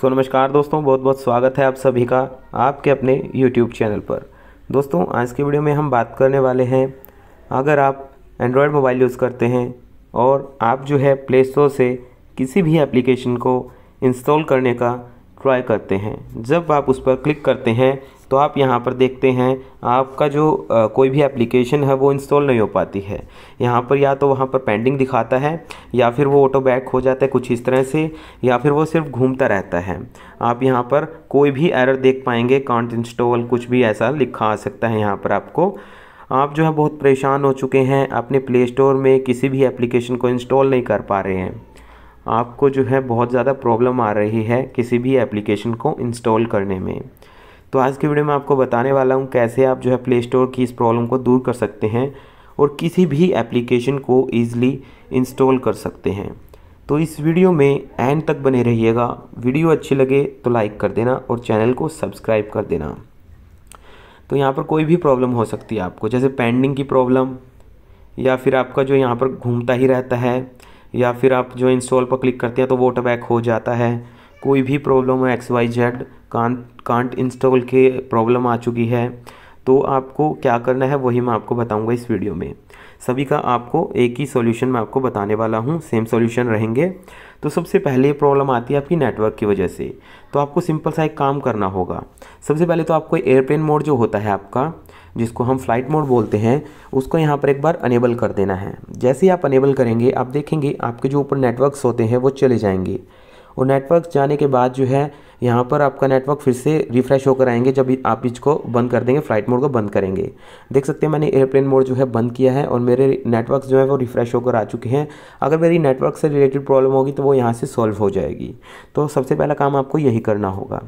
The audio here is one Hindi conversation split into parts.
सो नमस्कार दोस्तों बहुत बहुत स्वागत है आप सभी का आपके अपने यूट्यूब चैनल पर दोस्तों आज की वीडियो में हम बात करने वाले हैं अगर आप एंड्रॉयड मोबाइल यूज़ करते हैं और आप जो है प्ले स्टोर से किसी भी एप्लीकेशन को इंस्टॉल करने का ट्राई करते हैं जब आप उस पर क्लिक करते हैं तो आप यहाँ पर देखते हैं आपका जो आ, कोई भी एप्लीकेशन है वो इंस्टॉल नहीं हो पाती है यहाँ पर या तो वहाँ पर पेंडिंग दिखाता है या फिर वो ऑटो बैक हो जाता है कुछ इस तरह से या फिर वो सिर्फ घूमता रहता है आप यहाँ पर कोई भी एरर देख पाएंगे कॉन्ट इंस्टॉल कुछ भी ऐसा लिखा आ सकता है यहाँ पर आपको आप जो है बहुत परेशान हो चुके हैं अपने प्ले स्टोर में किसी भी एप्लीकेशन को इंस्टॉल नहीं कर पा रहे हैं आपको जो है बहुत ज़्यादा प्रॉब्लम आ रही है किसी भी एप्लीकेशन को इंस्टॉल करने में तो आज के वीडियो में आपको बताने वाला हूँ कैसे आप जो है प्ले स्टोर की इस प्रॉब्लम को दूर कर सकते हैं और किसी भी एप्लीकेशन को ईज़िली इंस्टॉल कर सकते हैं तो इस वीडियो में एंड तक बने रहिएगा वीडियो अच्छी लगे तो लाइक कर देना और चैनल को सब्सक्राइब कर देना तो यहाँ पर कोई भी प्रॉब्लम हो सकती है आपको जैसे पेंडिंग की प्रॉब्लम या फिर आपका जो यहाँ पर घूमता ही रहता है या फिर आप जो इंस्टॉल पर क्लिक करते हैं तो वो टबैक हो जाता है कोई भी प्रॉब्लम है X Y Z can't can't install के प्रॉब्लम आ चुकी है तो आपको क्या करना है वही मैं आपको बताऊंगा इस वीडियो में सभी का आपको एक ही सॉल्यूशन मैं आपको बताने वाला हूँ सेम सॉल्यूशन रहेंगे तो सबसे पहले प्रॉब्लम आती है आपकी नेटवर्क की वजह से तो आपको सिंपल सा एक काम करना होगा सबसे पहले तो आपको एयरप्लेन मोड जो होता है आपका जिसको हम फ्लाइट मोड बोलते हैं उसको यहाँ पर एक बार अनेबल कर देना है जैसे ही आप अनेबल करेंगे आप देखेंगे आपके जो ऊपर नेटवर्क्स होते हैं वो चले जाएंगे और नेटवर्क जाने के बाद जो है यहाँ पर आपका नेटवर्क फिर से रिफ्रेश होकर आएंगे जब आप इसको बंद कर देंगे फ्लाइट मोड को बंद करेंगे देख सकते हैं मैंने एयरप्लेन मोड जो है बंद किया है और मेरे नेटवर्क जो है वो रिफ्रेश होकर आ चुके हैं अगर मेरी नेटवर्क से रिलेटेड प्रॉब्लम होगी तो वो यहाँ से सॉल्व हो जाएगी तो सबसे पहला काम आपको यही करना होगा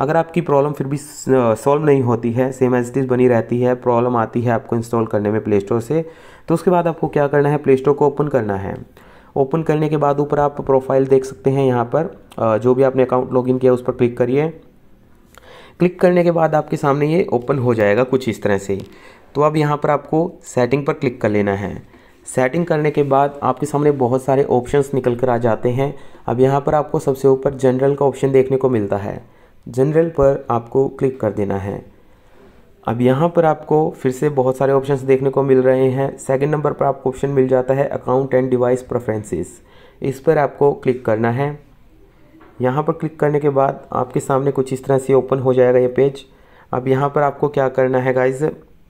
अगर आपकी प्रॉब्लम फिर भी सॉल्व नहीं होती है सेम एज इट इज़ बनी रहती है प्रॉब्लम आती है आपको इंस्टॉल करने में प्ले स्टोर से तो उसके बाद आपको क्या करना है प्ले स्टोर को ओपन करना है ओपन करने के बाद ऊपर आप प्रोफाइल देख सकते हैं यहाँ पर जो भी आपने अकाउंट लॉगिन किया उस पर क्लिक करिए क्लिक करने के बाद आपके सामने ये ओपन हो जाएगा कुछ इस तरह से तो अब यहाँ पर आपको सेटिंग पर क्लिक कर लेना है सेटिंग करने के बाद आपके सामने बहुत सारे ऑप्शंस निकल कर आ जाते हैं अब यहाँ पर आपको सबसे ऊपर जनरल का ऑप्शन देखने को मिलता है जनरल पर आपको क्लिक कर देना है अब यहाँ पर आपको फिर से बहुत सारे ऑप्शंस देखने को मिल रहे हैं सेकंड नंबर पर आपको ऑप्शन मिल जाता है अकाउंट एंड डिवाइस प्रेफरेंसेस इस पर आपको क्लिक करना है यहाँ पर क्लिक करने के बाद आपके सामने कुछ इस तरह से ओपन हो जाएगा ये पेज अब यहाँ पर आपको क्या करना है गाइज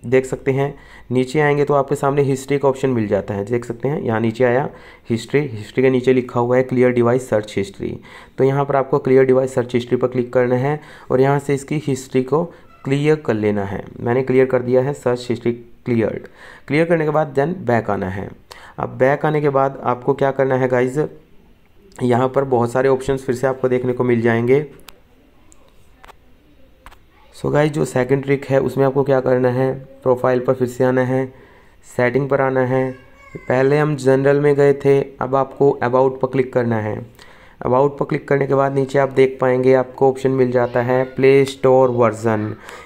देख सकते हैं नीचे आएंगे तो आपके सामने हिस्ट्री का ऑप्शन मिल जाता है देख सकते हैं यहाँ नीचे आया हिस्ट्री हिस्ट्री के नीचे लिखा हुआ है क्लियर डिवाइस सर्च हिस्ट्री तो यहाँ पर आपको क्लियर डिवाइस सर्च हिस्ट्री पर क्लिक करना है और यहाँ से इसकी हिस्ट्री को क्लियर कर लेना है मैंने क्लियर कर दिया है सर्च हिस्ट्री क्लियर्ड क्लियर करने के बाद देन बैक आना है अब बैक आने के बाद आपको क्या करना है गाइज यहाँ पर बहुत सारे ऑप्शंस फिर से आपको देखने को मिल जाएंगे सो so गाइज जो सेकंड ट्रिक है उसमें आपको क्या करना है प्रोफाइल पर फिर से आना है सेटिंग पर आना है पहले हम जनरल में गए थे अब आपको अबाउट पर क्लिक करना है अबाउट पर क्लिक करने के बाद नीचे आप देख पाएंगे आपको ऑप्शन मिल जाता है प्ले स्टोर वर्ज़न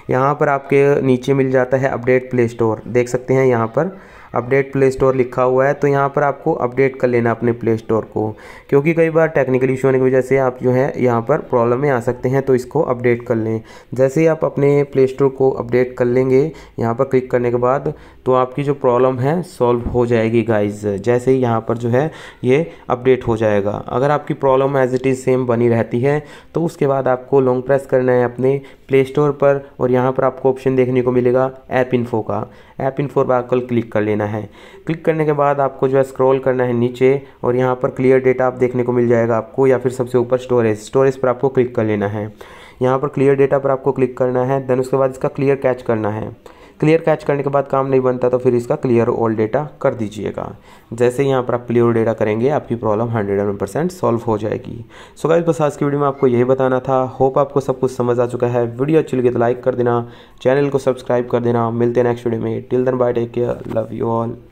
यहाँ पर आपके नीचे मिल जाता है अपडेट प्ले स्टोर देख सकते हैं यहाँ पर अपडेट प्ले स्टोर लिखा हुआ है तो यहाँ पर आपको अपडेट कर लेना अपने प्ले स्टोर को क्योंकि कई बार टेक्निकल इशू होने की वजह से आप जो है यहाँ पर प्रॉब्लम में आ सकते हैं तो इसको अपडेट कर लें जैसे ही आप अपने प्ले स्टोर को अपडेट कर लेंगे यहाँ पर क्लिक करने के बाद तो आपकी जो प्रॉब्लम है सॉल्व हो जाएगी गाइज जैसे ही यहाँ पर जो है ये अपडेट हो जाएगा अगर आपकी problem as it is same बनी रहती है तो उसके बाद आपको लॉन्ग प्रेस करना है अपने प्ले स्टोर पर और यहाँ पर आपको ऑप्शन देखने को मिलेगा ऐप इन्फो का ऐप इन्फो पर आकर क्लिक कर लेना करना है क्लिक करने के बाद आपको जो है स्क्रॉल करना है नीचे और यहाँ पर क्लियर डेटा आप देखने को मिल जाएगा आपको या फिर सबसे ऊपर स्टोरेज स्टोरेज पर आपको क्लिक कर लेना है यहाँ पर क्लियर डेटा पर आपको क्लिक करना है देन उसके बाद इसका क्लियर कैच करना है क्लियर कैच करने के बाद काम नहीं बनता तो फिर इसका क्लियर ऑल डेटा कर दीजिएगा जैसे यहाँ पर आप क्लियर डेटा करेंगे आपकी प्रॉब्लम हंड्रेड परसेंट सॉल्व हो जाएगी सो गाइस बस आज की वीडियो में आपको यही बताना था होप आपको सब कुछ समझ आ चुका है वीडियो अच्छी लगी तो लाइक कर देना चैनल को सब्सक्राइब कर देना मिलते हैं नेक्स्ट वीडियो में till then bye take care love you all